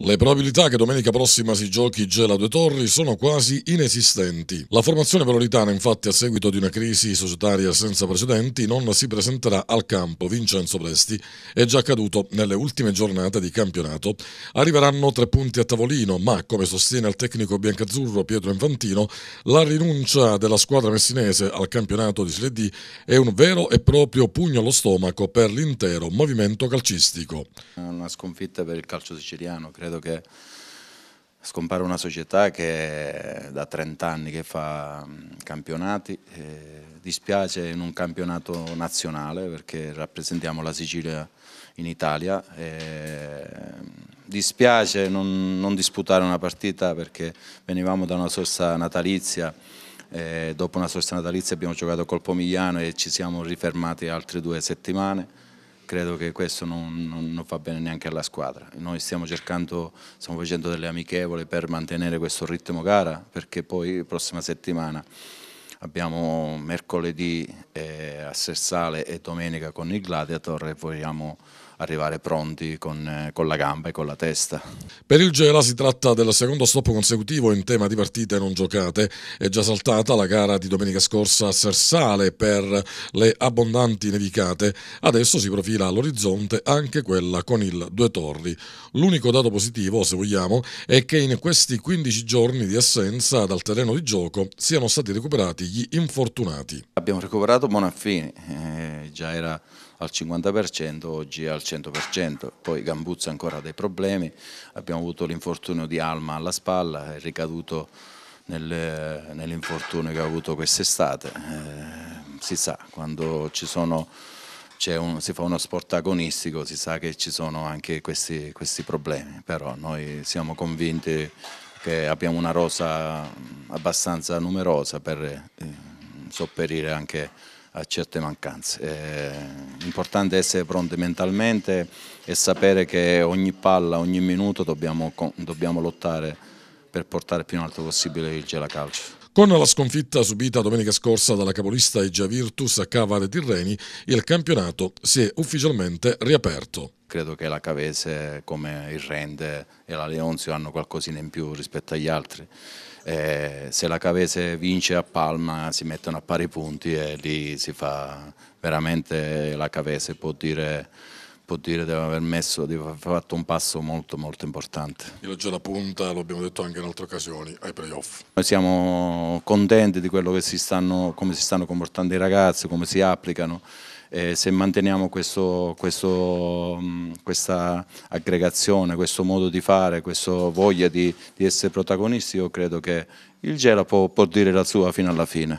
Le probabilità che domenica prossima si giochi Gela Due Torri sono quasi inesistenti. La formazione veloritana, infatti, a seguito di una crisi societaria senza precedenti, non si presenterà al campo. Vincenzo Presti è già accaduto nelle ultime giornate di campionato. Arriveranno tre punti a tavolino, ma, come sostiene il tecnico biancazzurro Pietro Infantino, la rinuncia della squadra messinese al campionato di Serie D è un vero e proprio pugno allo stomaco per l'intero movimento calcistico. Una sconfitta per il calcio siciliano, credo credo che scompare una società che da 30 anni che fa mm, campionati, eh, dispiace in un campionato nazionale perché rappresentiamo la Sicilia in Italia, eh, dispiace non, non, disputare una partita perché venivamo da una sorsa natalizia, e dopo una sorsa natalizia abbiamo giocato col Pomigliano e ci siamo rifermati altre due settimane, credo che questo non, non, non, fa bene neanche alla squadra. Noi stiamo cercando, stiamo facendo delle amichevole per mantenere questo ritmo gara perché poi prossima settimana abbiamo mercoledì eh, a Sersale e domenica con il Gladiator e vogliamo arrivare pronti con, eh, con la gamba e con la testa. Per il Gela si tratta del secondo stop consecutivo in tema di partite non giocate, è già saltata la gara di domenica scorsa a Sersale per le abbondanti nevicate, adesso si profila all'orizzonte anche quella con il Due Torri. L'unico dato positivo, se vogliamo, è che in questi 15 giorni di assenza dal terreno di gioco siano stati recuperati gli infortunati. Abbiamo recuperato Bonaffini, eh già era al 50%, oggi è al 100%, poi Gambuzza ancora ha dei problemi, abbiamo avuto l'infortunio di Alma alla spalla, è ricaduto nel, nell'infortunio che ha avuto quest'estate, eh, si sa, quando sono, un, si fa uno sport agonistico si sa che ci sono anche questi, questi problemi, però noi siamo convinti che abbiamo una rosa abbastanza numerosa per eh, sopperire anche a certe mancanze. Eh, è importante essere pronti mentalmente e sapere che ogni palla, ogni minuto dobbiamo, dobbiamo lottare per portare più in alto possibile il Gela Calcio. Con la sconfitta subita domenica scorsa dalla capolista Egea Virtus a Cavare Tirreni, il campionato si è ufficialmente riaperto. Credo che la Cavese, come il Rende e la Leonzio, hanno qualcosina in più rispetto agli altri. Eh, se la Cavese vince a Palma si mettono a pari punti e lì si fa veramente la Cavese, può dire può dire di aver messo, di aver fatto un passo molto molto importante. Il già la punta, lo abbiamo detto anche in altre occasioni, ai playoff. Noi siamo contenti di quello che si stanno, come si stanno comportando i ragazzi, come si applicano. Eh, se manteniamo questo, questo, mm, questa aggregazione, questo modo di fare, questa voglia di, di essere protagonisti, io credo che il Gela può, può dire la sua fino alla fine.